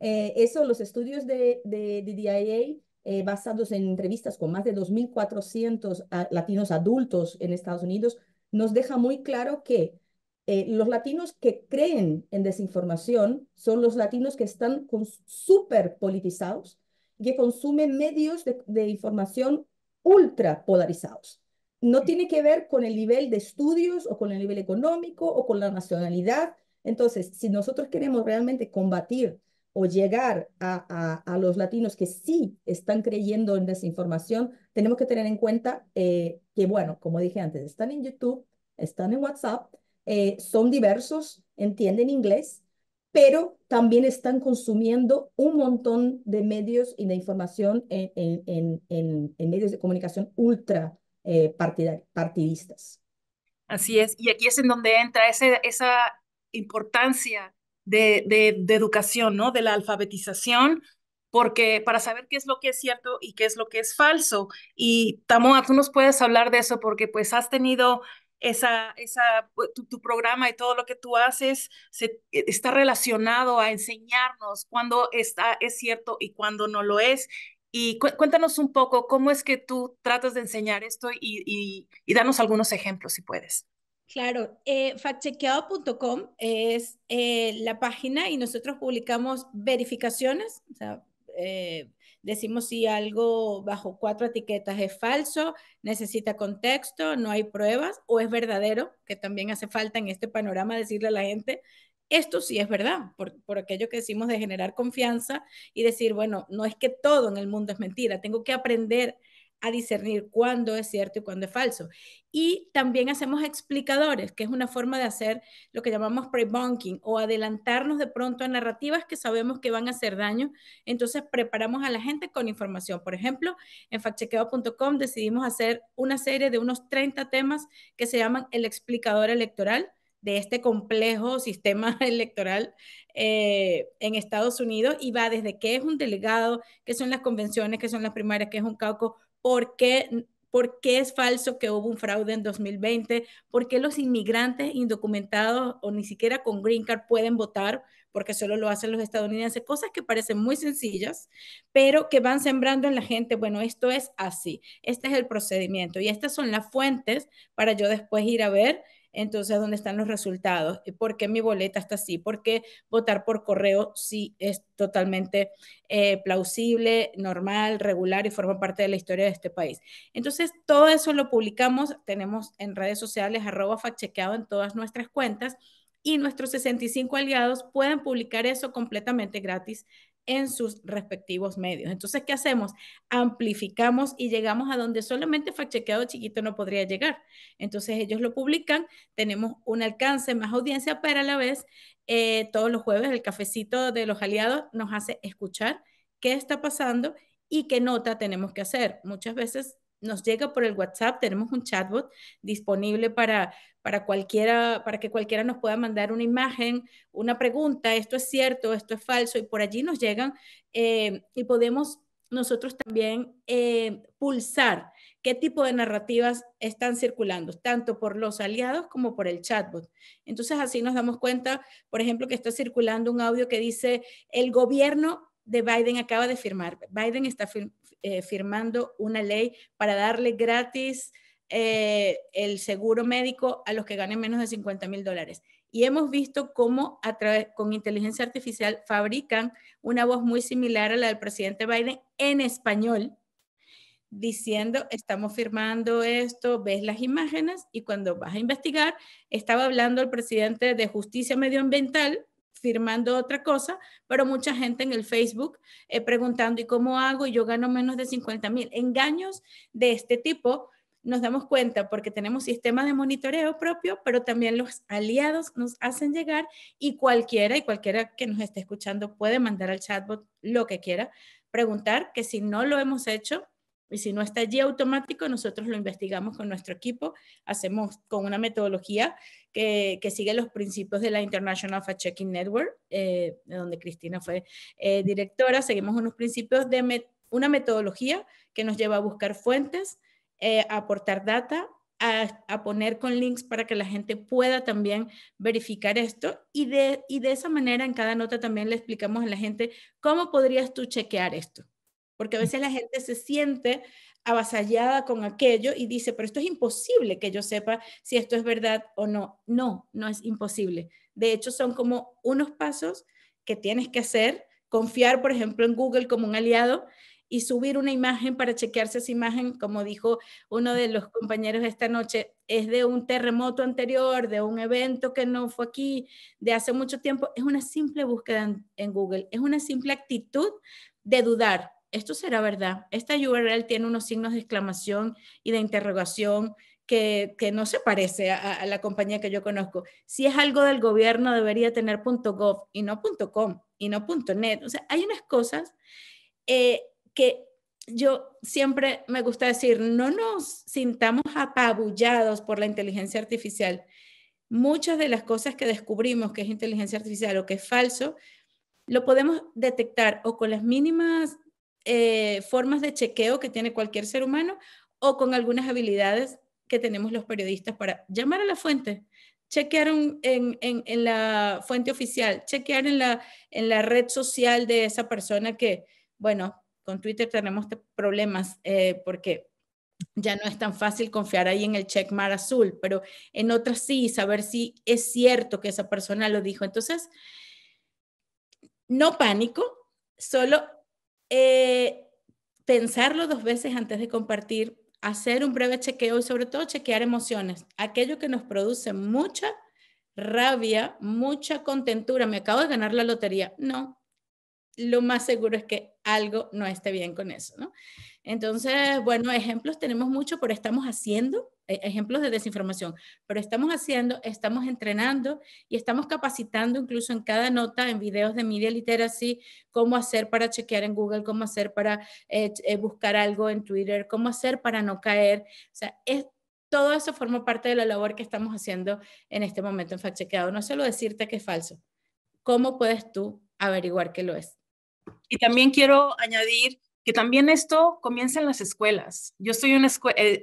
S3: Eh, eso, los estudios de, de, eh, basados en entrevistas con más de 2.400 ah, latinos adultos en Estados Unidos, nos deja muy claro que eh, los latinos que creen en desinformación son los latinos que están súper politizados, que consumen medios de, de, información ultra polarizados. No tiene que ver con el nivel de estudios o con el nivel económico o con la nacionalidad entonces, si nosotros queremos realmente combatir o llegar a, a, los latinos que sí están creyendo en desinformación, tenemos que tener en cuenta eh, que, bueno, como dije antes, están en YouTube, están en WhatsApp, eh, son diversos, entienden inglés, pero también están consumiendo un montón de medios y de información en, en, en, en medios de comunicación ultra eh, partidistas.
S2: Así es, y aquí es en donde entra ese, esa importancia de, educación, ¿no? De la alfabetización, porque para saber qué es lo que es cierto y qué es lo que es falso. Y Tamoa, tú nos puedes hablar de eso porque pues has tenido esa, esa, pues, tu, programa y todo lo que tú haces se, e, está relacionado a enseñarnos cuándo está, es cierto y cuándo no lo es. Y cuéntanos un poco cómo es que tú tratas de enseñar esto y danos algunos ejemplos si puedes.
S4: Claro, eh, factchequeado.com es eh, la página y nosotros publicamos verificaciones, eh, decimos si algo bajo cuatro etiquetas es falso, necesita contexto, no hay pruebas o es verdadero, que también hace falta en este panorama decirle a la gente, esto sí es verdad, por, por aquello que decimos de generar confianza y decir, bueno, no es que todo en el mundo es mentira, tengo que aprender a discernir cuándo es cierto y cuándo es falso. Y también hacemos explicadores, que es una forma de hacer lo que llamamos pre-bunking o adelantarnos de pronto a narrativas que sabemos que van a hacer daño. Entonces preparamos a la gente con información. Por ejemplo, en factchequeo.com decidimos hacer una serie de unos 30 temas que se llaman el explicador electoral de este complejo sistema <laughs> electoral eh, en Estados Unidos y va desde qué es un delegado, qué son las convenciones, qué son las primarias, qué es un caucus, por qué, es falso que hubo un fraude en 2020, por qué los inmigrantes indocumentados o ni siquiera con green card pueden votar, porque solo lo hacen los estadounidenses, cosas que parecen muy sencillas, pero que van sembrando en la gente, bueno, esto es así, este es el procedimiento y estas son las fuentes para yo después ir a ver entonces dónde están los resultados, ¿Y por qué mi boleta está así, por qué votar por correo sí es totalmente eh, plausible, normal, regular y forma parte de la historia de este país. Entonces, todo eso lo publicamos, tenemos en redes sociales arroba factchequeado en todas nuestras cuentas y nuestros 65 aliados pueden publicar eso completamente gratis en sus respectivos medios. Entonces, ¿qué hacemos? Amplificamos y llegamos a donde solamente chequeado chiquito no podría llegar. Entonces, ellos lo publican, tenemos un alcance, más audiencia, pero a la vez, eh, todos los jueves el cafecito de los aliados nos hace escuchar qué está pasando y qué nota tenemos que hacer. Muchas veces nos llega por el WhatsApp, tenemos un chatbot disponible para, para, cualquiera, para que cualquiera nos pueda mandar una imagen, una pregunta, esto es cierto, esto es falso, y por allí nos llegan eh, y podemos nosotros también eh, pulsar qué tipo de narrativas están circulando, tanto por los aliados como por el chatbot. Entonces así nos damos cuenta, por ejemplo, que está circulando un audio que dice, el gobierno de Biden acaba de firmar, Biden está firmando, eh, firmando una ley para darle gratis eh, el seguro médico a los que ganen menos de 50 mil dólares. Y hemos visto cómo través, con inteligencia artificial fabrican una voz muy similar a la del presidente Biden en español, diciendo, estamos firmando esto, ves las imágenes y cuando vas a investigar, estaba hablando el presidente de justicia medioambiental firmando otra cosa, pero mucha gente en el Facebook eh, preguntando, ¿y cómo hago? Y yo gano menos de 50 mil. Engaños de este tipo nos damos cuenta porque tenemos sistema de monitoreo propio, pero también los aliados nos hacen llegar y cualquiera y cualquiera que nos esté escuchando puede mandar al chatbot lo que quiera, preguntar que si no lo hemos hecho, y si no está allí automático, nosotros lo investigamos con nuestro equipo, hacemos con una metodología que, sigue los principios de la International Fact Checking Network, eh, donde Cristina fue eh, directora. Seguimos unos principios de una metodología que nos lleva a buscar fuentes, eh, a aportar data, a, poner con links para que la gente pueda también verificar esto y de, y de esa manera en cada nota también le explicamos a la gente cómo podrías tú chequear esto porque a veces la gente se siente avasallada con aquello y dice, pero esto es imposible que yo sepa si esto es verdad o no. No, no es imposible. De hecho, son como unos pasos que tienes que hacer, confiar, por ejemplo, en Google como un aliado y subir una imagen para chequearse esa imagen, como dijo uno de los compañeros esta noche, es de un terremoto anterior, de un evento que no fue aquí, de hace mucho tiempo. Es una simple búsqueda en, en Google, es una simple actitud de dudar, esto será verdad. Esta URL tiene unos signos de exclamación y de interrogación que, que no se parece a, la compañía que yo conozco. Si es algo del gobierno, debería tener .gov y no .com y no .net. O sea, hay unas cosas eh, que yo siempre me gusta decir, no nos sintamos apabullados por la inteligencia artificial. Muchas de las cosas que descubrimos que es inteligencia artificial o que es falso, lo podemos detectar o con las mínimas eh, formas de chequeo que tiene cualquier ser humano o con algunas habilidades que tenemos los periodistas para llamar a la fuente, chequear en, en, la fuente oficial, chequear en la, en la red social de esa persona que, bueno, con Twitter tenemos problemas eh, porque ya no es tan fácil confiar ahí en el checkmar azul, pero en otras sí, saber si es cierto que esa persona lo dijo. Entonces, no pánico, solo eh, pensarlo dos veces antes de compartir, hacer un breve chequeo y sobre todo chequear emociones, aquello que nos produce mucha rabia, mucha contentura, me acabo de ganar la lotería, no, lo más seguro es que algo no esté bien con eso, ¿no? Entonces, bueno, ejemplos tenemos mucho, pero estamos haciendo, e, ejemplos de desinformación, pero estamos haciendo, estamos entrenando y estamos capacitando incluso en cada nota, en videos de Media Literacy, cómo hacer para chequear en Google, cómo hacer para eh, eh, buscar algo en Twitter, cómo hacer para no caer. O sea, todo eso forma parte de la labor que estamos haciendo en este momento en Fact Chequeado. No solo decirte que es falso, ¿cómo puedes tú averiguar que lo es? Y también quiero
S2: añadir que también esto comienza en las escuelas. Yo estoy, en una eh,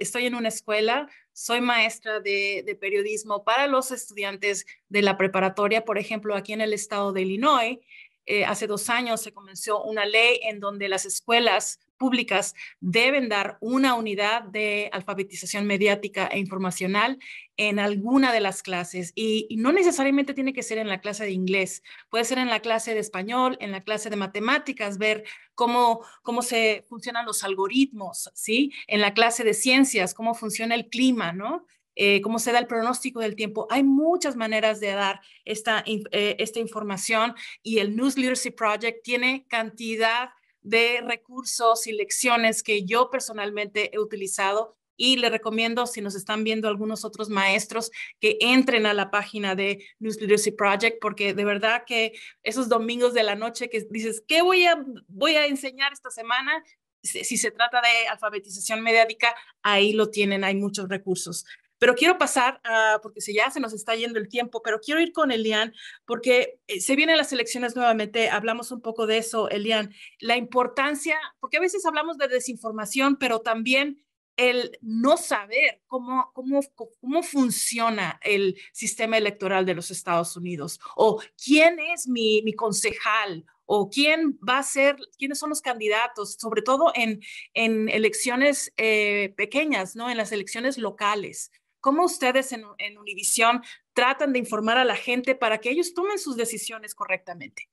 S2: escuela, soy maestra de, periodismo para los estudiantes de la preparatoria, por ejemplo, aquí en el estado de Illinois. Eh, hace dos años se comenzó una ley en donde las escuelas públicas deben dar una unidad de alfabetización mediática e informacional en alguna de las clases y, no necesariamente tiene que ser en la clase de inglés, puede ser en la clase de español, en la clase de matemáticas, ver cómo, cómo se funcionan los algoritmos, ¿sí? En la clase de ciencias, cómo funciona el clima, ¿no? Eh, cómo se da el pronóstico del tiempo. Hay muchas maneras de dar esta, eh, esta información y el News Literacy Project tiene cantidad de recursos y lecciones que yo personalmente he utilizado y le recomiendo, si nos están viendo algunos otros maestros, que entren a la página de News Literacy Project, porque de verdad que esos domingos de la noche que dices, ¿qué voy a, voy a enseñar esta semana? Si, si se trata de alfabetización mediática, ahí lo tienen, hay muchos recursos. Pero quiero pasar, porque ya se nos está yendo el tiempo, pero quiero ir con Elian, porque eh, se vienen las elecciones nuevamente, hablamos un poco de eso, Elian, la importancia, porque a veces hablamos de desinformación, pero también el no saber cómo, cómo, cómo funciona el sistema electoral de los Estados Unidos o quién es mi, mi concejal o quién va a ser, quiénes son los candidatos, sobre todo en, en elecciones eh, pequeñas, ¿no? En las elecciones locales. ¿Cómo ustedes en, Univisión tratan de informar a la gente para que ellos tomen sus decisiones correctamente?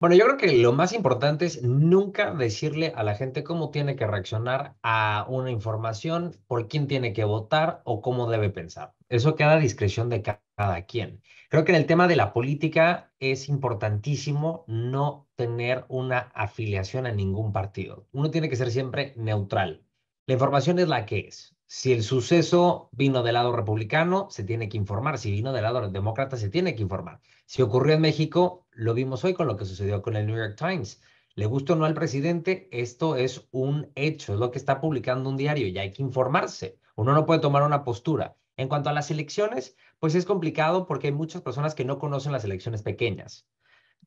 S5: Bueno, yo creo que lo más importante es nunca decirle a la gente cómo tiene que reaccionar a una información, por quién tiene que votar o cómo debe pensar. Eso queda a discreción de cada quien. Creo que en el tema de la política es importantísimo no tener una afiliación a ningún partido. Uno tiene que ser siempre neutral. La información es la que es. Si el suceso vino del lado republicano, se tiene que informar. Si vino del lado demócrata, se tiene que informar. Si ocurrió en México, lo vimos hoy con lo que sucedió con el New York Times. Le gustó o no al presidente, esto es un hecho, es lo que está publicando un diario y hay que informarse. Uno no puede tomar una postura. En cuanto a las elecciones, pues es complicado porque hay muchas personas que no conocen las elecciones pequeñas.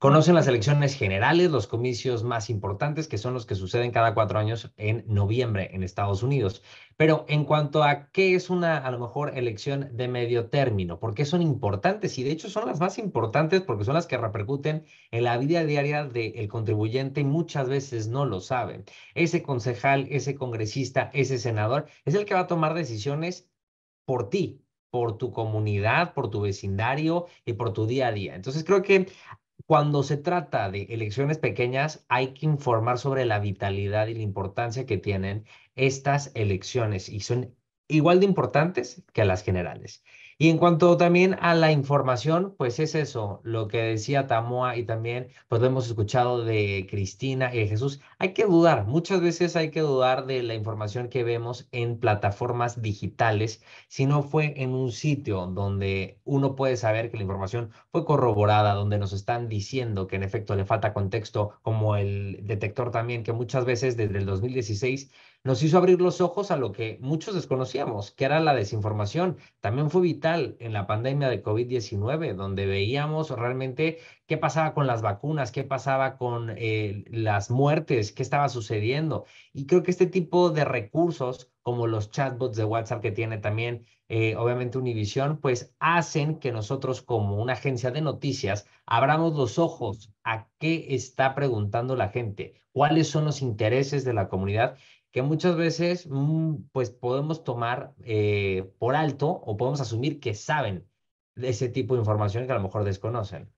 S5: Conocen las elecciones generales, los comicios más importantes, que son los que suceden cada cuatro años en noviembre en Estados Unidos. Pero en cuanto a qué es una, a lo mejor, elección de medio término, porque son importantes, y de hecho son las más importantes porque son las que repercuten en la vida diaria del el contribuyente y muchas veces no lo saben. Ese concejal, ese congresista, ese senador es el que va a tomar decisiones por ti, por tu comunidad, por tu vecindario y por tu día a día. Entonces creo que cuando se trata de elecciones pequeñas, hay que informar sobre la vitalidad y la importancia que tienen estas elecciones y son igual de importantes que las generales. Y en cuanto también a la información, pues es eso, lo que decía Tamoa y también pues lo hemos escuchado de Cristina y de Jesús. Hay que dudar, muchas veces hay que dudar de la información que vemos en plataformas digitales, si no fue en un sitio donde uno puede saber que la información fue corroborada, donde nos están diciendo que en efecto le falta contexto, como el detector también, que muchas veces desde el 2016 nos hizo abrir los ojos a lo que muchos desconocíamos, que era la desinformación. También fue vital en la pandemia de COVID-19, donde veíamos realmente qué pasaba con las vacunas, qué pasaba con eh, las muertes, qué estaba sucediendo. Y creo que este tipo de recursos, como los chatbots de WhatsApp que tiene también, eh, obviamente, Univision, pues hacen que nosotros como una agencia de noticias abramos los ojos a qué está preguntando la gente, cuáles son los intereses de la comunidad que muchas veces mm, pues podemos tomar eh, por alto o podemos asumir que saben de ese tipo de información que a lo mejor desconocen.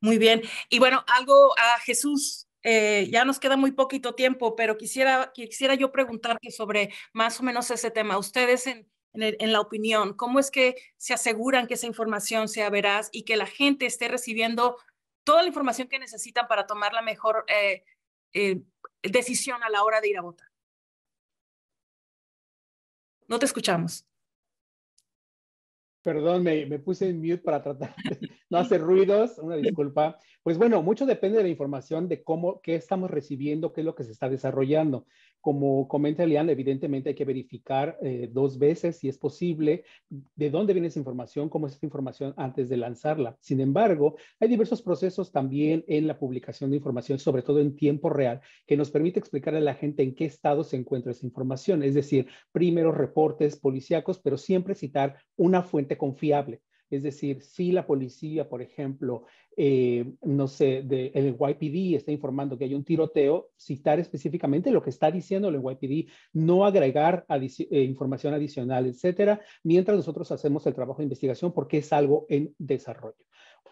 S2: Muy bien. Y bueno, algo a ah, Jesús, eh, ya nos queda muy poquito tiempo, pero quisiera, quisiera yo preguntarte sobre más o menos ese tema. Ustedes en, la opinión, ¿cómo es que se aseguran que esa información sea veraz y que la gente esté recibiendo toda la información que necesitan para tomar la mejor eh, eh, decisión a la hora de ir a votar.
S6: No te escuchamos. Perdón, me, me, puse en mute para tratar no hacer ruidos, una disculpa. Pues bueno, mucho depende de la información de cómo, qué estamos recibiendo, qué es lo que se está desarrollando. Como comenta Eliana, evidentemente hay que verificar eh, dos veces si es posible de dónde viene esa información, cómo es esa información antes de lanzarla. Sin embargo, hay diversos procesos también en la publicación de información, sobre todo en tiempo real, que nos permite explicar a la gente en qué estado se encuentra esa información. Es decir, primeros reportes policíacos, pero siempre citar una fuente confiable. Es decir, si la policía, por ejemplo, eh, no sé, el YPD está informando que hay un tiroteo, citar específicamente lo que está diciendo el YPD, no agregar eh, información adicional, etcétera, mientras nosotros hacemos el trabajo de investigación porque es algo en desarrollo.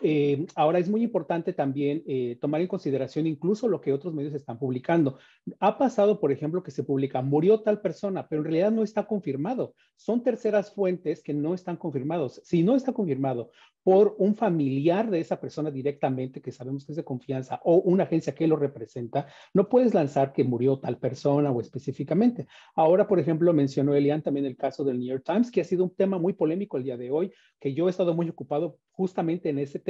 S6: Eh, ahora es muy importante también eh, tomar en consideración incluso lo que otros medios están publicando. Ha pasado, por ejemplo, que se publica, murió tal persona, pero en realidad no está confirmado. Son terceras fuentes que no están confirmados. Si no está confirmado por un familiar de esa persona directamente, que sabemos que es de confianza, o una agencia que lo representa, no puedes lanzar que murió tal persona o específicamente. Ahora, por ejemplo, mencionó Elian también el caso del New York Times, que ha sido un tema muy polémico el día de hoy, que yo he estado muy ocupado justamente en ese tema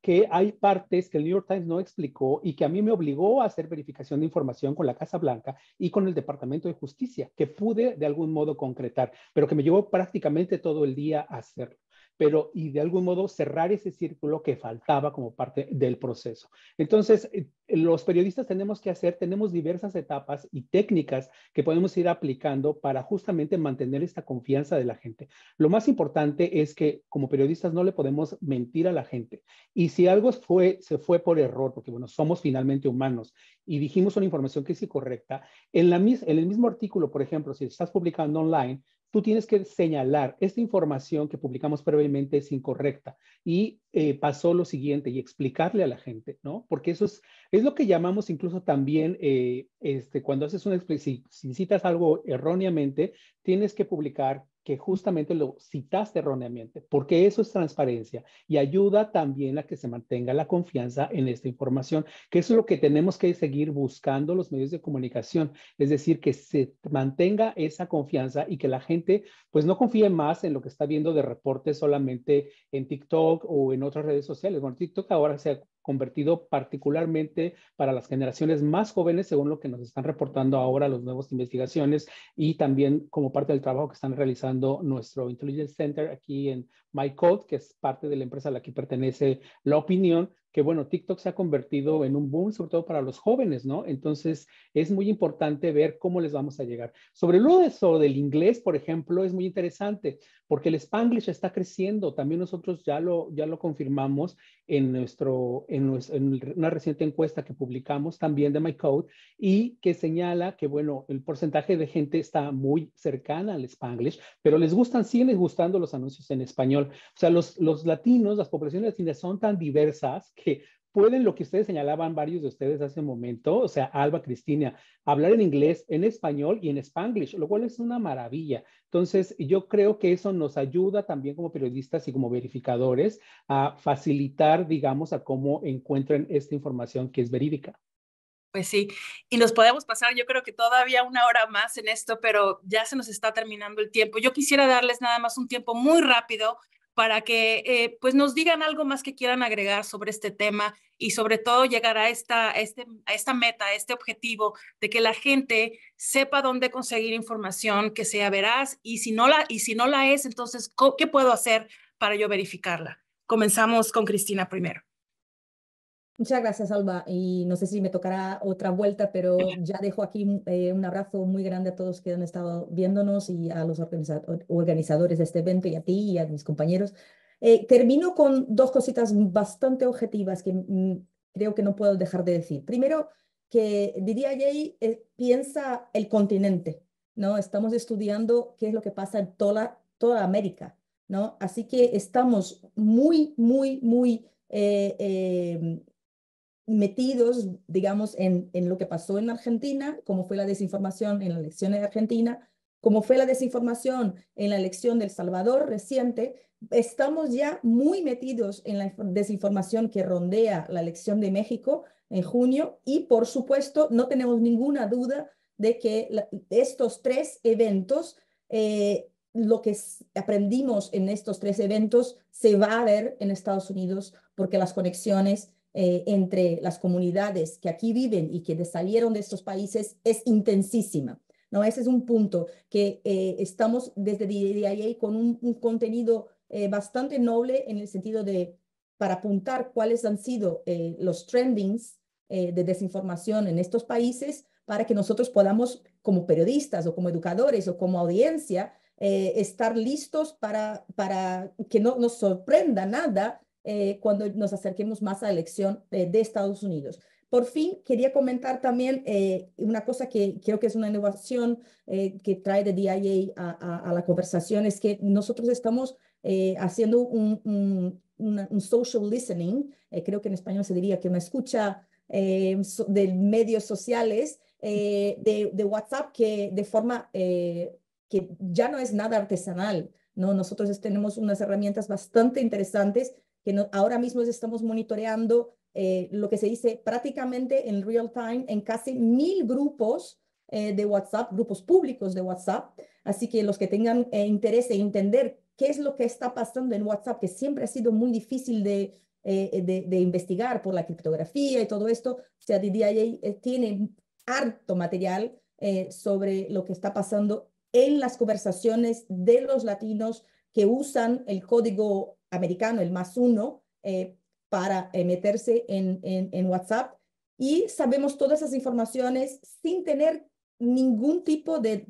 S6: que hay partes que el New York Times no explicó y que a mí me obligó a hacer verificación de información con la Casa Blanca y con el Departamento de Justicia, que pude de algún modo concretar, pero que me llevó prácticamente todo el día a hacerlo pero y de algún modo cerrar ese círculo que faltaba como parte del proceso. Entonces, eh, los periodistas tenemos que hacer, tenemos diversas etapas y técnicas que podemos ir aplicando para justamente mantener esta confianza de la gente. Lo más importante es que como periodistas no le podemos mentir a la gente. Y si algo fue, se fue por error, porque bueno, somos finalmente humanos y dijimos una información que es incorrecta, en, la, en el mismo artículo, por ejemplo, si estás publicando online, tú tienes que señalar, esta información que publicamos previamente es incorrecta y eh, pasó lo siguiente y explicarle a la gente, ¿no? Porque eso es, es lo que llamamos incluso también, eh, este, cuando haces una, explicación si citas algo erróneamente, tienes que publicar que justamente lo citaste erróneamente, porque eso es transparencia y ayuda también a que se mantenga la confianza en esta información, que es lo que tenemos que seguir buscando los medios de comunicación, es decir, que se mantenga esa confianza y que la gente pues no confíe más en lo que está viendo de reportes solamente en TikTok o en otras redes sociales. Bueno, TikTok ahora se ha convertido particularmente para las generaciones más jóvenes, según lo que nos están reportando ahora las nuevos investigaciones y también como parte del trabajo que están realizando nuestro Intelligence Center aquí en MyCode, que es parte de la empresa a la que pertenece La Opinión, que bueno, TikTok se ha convertido en un boom, sobre todo para los jóvenes, ¿no? Entonces, es muy importante ver cómo les vamos a llegar. Sobre lo eso del inglés, por ejemplo, es muy interesante, porque el Spanglish está creciendo, también nosotros ya lo, ya lo confirmamos, en, nuestro, en, una reciente encuesta que publicamos también de MyCode y que señala que, bueno, el porcentaje de gente está muy cercana al Spanglish, pero les gustan, sí les gustando los anuncios en español. O sea, los, los latinos, las poblaciones latinas son tan diversas que pueden lo que ustedes señalaban varios de ustedes hace un momento, o sea, Alba, Cristina, hablar en inglés, en español y en spanglish, lo cual es una maravilla. Entonces, yo creo que eso nos ayuda también como periodistas y como verificadores a facilitar, digamos, a cómo encuentren esta información que es verídica. Pues
S2: sí, y nos podemos pasar, yo creo que todavía una hora más en esto, pero ya se nos está terminando el tiempo. Yo quisiera darles nada más un tiempo muy rápido para que eh, pues, nos digan algo más que quieran agregar sobre este tema y sobre todo llegar a esta, este, esta meta, a este objetivo de que la gente sepa dónde conseguir información que sea veraz y si no la, y si no la es, entonces, ¿qué puedo hacer para yo verificarla? Comenzamos con Cristina primero.
S3: Muchas gracias, Alba. Y no sé si me tocará otra vuelta, pero ya dejo aquí eh, un abrazo muy grande a todos que han estado viéndonos y a los organizadores de este evento y a ti y a mis compañeros. Eh, termino con dos cositas bastante objetivas que mm, creo que no puedo dejar de decir. Primero, que diría Jay, eh, piensa el continente, ¿no? Estamos estudiando qué es lo que pasa en toda, toda América, ¿no? Así que estamos muy, muy, muy metidos, digamos, en, en lo que pasó en Argentina, como fue la desinformación en la elecciones de Argentina, como fue la desinformación en la elección del Salvador reciente, estamos ya muy metidos en la desinformación que rondea la elección de México en junio y, por supuesto, no tenemos ninguna duda de que estos tres eventos eh, lo que aprendimos en estos tres eventos se va a ver en Estados Unidos porque las conexiones eh, entre las comunidades que aquí viven y que salieron de estos países es intensísima. ¿no? Ese es un punto que eh, estamos desde DIA con un, contenido eh, bastante noble en el sentido de para apuntar cuáles han sido los trendings de desinformación en estos países para que nosotros podamos, como periodistas o como educadores o como audiencia, estar listos para, para que no nos sorprenda nada eh, cuando nos acerquemos más a la elección de Estados Unidos. Por fin, quería comentar también eh, una cosa que creo que es una innovación eh, que trae de DIA a, la conversación, es que nosotros estamos haciendo un, social listening, creo que en español se diría que una escucha de medios sociales de, de, WhatsApp que de forma que ya no es nada artesanal. ¿no? Nosotros tenemos unas herramientas bastante interesantes que ahora mismo estamos monitoreando eh, lo que se dice prácticamente en real time en casi mil grupos eh, de WhatsApp, grupos públicos de WhatsApp. Así que los que tengan eh, interés en entender qué es lo que está pasando en WhatsApp, que siempre ha sido muy difícil de, de, de investigar por la criptografía y todo esto, o sea, DDIA tiene harto material sobre lo que está pasando en las conversaciones de los latinos que usan el código americano, el más uno, eh, para eh, meterse en, WhatsApp. Y sabemos todas esas informaciones sin tener ningún tipo de,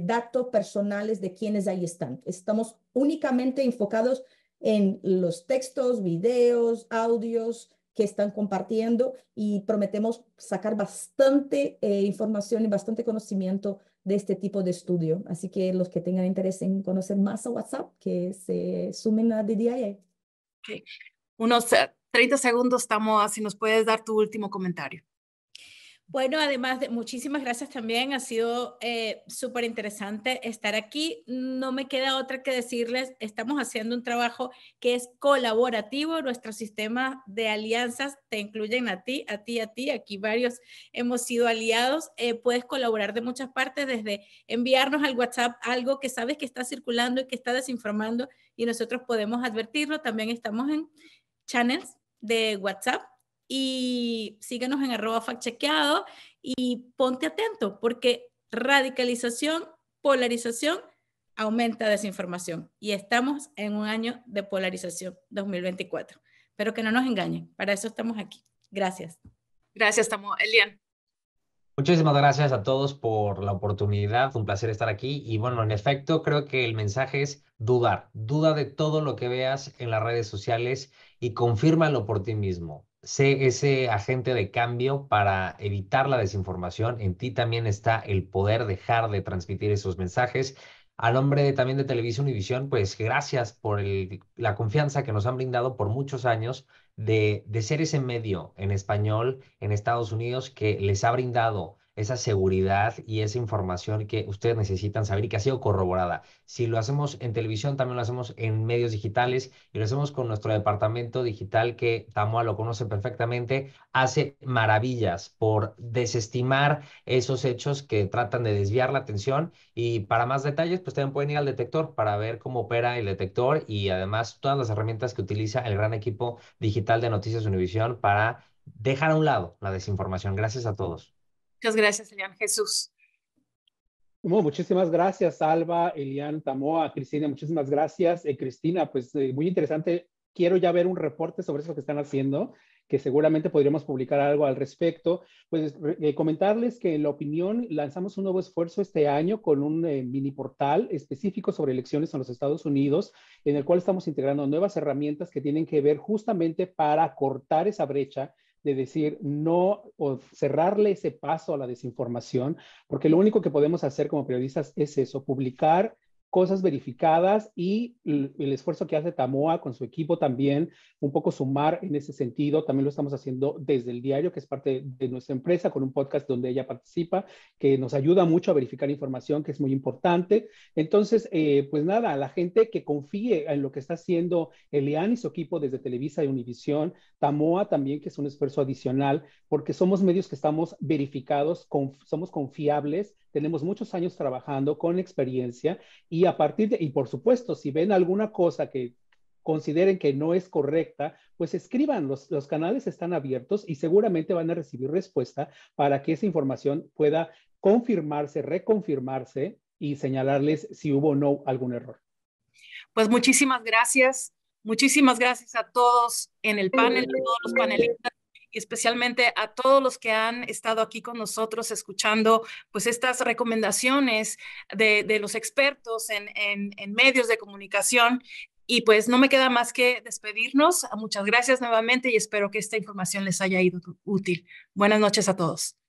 S3: datos personales de quienes ahí están. Estamos únicamente enfocados en los textos, videos, audios que están compartiendo y prometemos sacar bastante eh, información y bastante conocimiento de este tipo de estudio. Así que los que tengan interés en conocer más a WhatsApp, que se sumen a DDIA.
S2: Unos 30 eh, segundos estamos, si nos puedes dar tu último comentario.
S4: Bueno, además de muchísimas gracias también, ha sido eh, súper interesante estar aquí. No me queda otra que decirles, estamos haciendo un trabajo que es colaborativo, nuestro sistema de alianzas te incluyen a ti, a ti, a ti, aquí varios hemos sido aliados, eh, puedes colaborar de muchas partes, desde enviarnos al WhatsApp algo que sabes que está circulando y que está desinformando y nosotros podemos advertirlo, también estamos en channels de WhatsApp y síguenos en arroba factchequeado y ponte atento porque radicalización, polarización, aumenta desinformación y estamos en un año de polarización 2024. Pero que no nos engañen, para eso estamos aquí. Gracias. Gracias, Tamo. Elian.
S5: Muchísimas gracias a todos por la oportunidad, un placer estar aquí y bueno, en efecto creo que el mensaje es dudar, duda de todo lo que veas en las redes sociales y confírmalo por ti mismo sé ese agente de cambio para evitar la desinformación. En ti también está el poder dejar de transmitir esos mensajes. Al nombre también de y visión pues gracias por la confianza que nos han brindado por muchos años de, de ser ese medio en español en Estados Unidos que les ha brindado esa seguridad y esa información que ustedes necesitan saber y que ha sido corroborada. Si lo hacemos en televisión, también lo hacemos en medios digitales y lo hacemos con nuestro departamento digital que Tamoa lo conoce perfectamente, hace maravillas por desestimar esos hechos que tratan de desviar la atención y para más detalles, pues también pueden ir al detector para ver cómo opera el detector y además todas las herramientas que utiliza el gran equipo digital de Noticias Univisión para dejar a un lado la desinformación. Gracias a todos.
S2: Muchas gracias, Elian Jesús.
S6: muchísimas gracias, Alba, Elian, Tamoa, Cristina, muchísimas gracias. Eh, Cristina, pues eh, muy interesante. Quiero ya ver un reporte sobre eso que están haciendo, que seguramente podríamos publicar algo al respecto. Pues eh, comentarles que en la opinión lanzamos un nuevo esfuerzo este año con un mini portal específico sobre elecciones en los Estados Unidos, en el cual estamos integrando nuevas herramientas que tienen que ver justamente para cortar esa brecha de decir no o cerrarle ese paso a la desinformación, porque lo único que podemos hacer como periodistas es eso, publicar cosas verificadas y el esfuerzo que hace Tamoa con su equipo también, un poco sumar en ese sentido, también lo estamos haciendo desde el diario, que es parte de nuestra empresa, con un podcast donde ella participa, que nos ayuda mucho a verificar información, que es muy importante. Entonces, eh, pues nada, a la gente que confíe en lo que está haciendo Elian y su equipo desde Televisa y Univisión, Tamoa también, que es un esfuerzo adicional, porque somos medios que estamos verificados, somos confiables, tenemos muchos años trabajando con experiencia y a partir de, y por supuesto, si ven alguna cosa que consideren que no es correcta, pues escriban, los, los, canales están abiertos y seguramente van a recibir respuesta para que esa información pueda confirmarse, reconfirmarse y señalarles si hubo o no algún error.
S2: Pues muchísimas gracias, muchísimas gracias a todos en el panel, a todos los panelistas y especialmente a todos los que han estado aquí con nosotros escuchando pues estas recomendaciones de, los expertos en, en medios de comunicación y pues no me queda más que despedirnos. Muchas gracias nuevamente y espero que esta información les haya ido útil. Buenas noches a todos.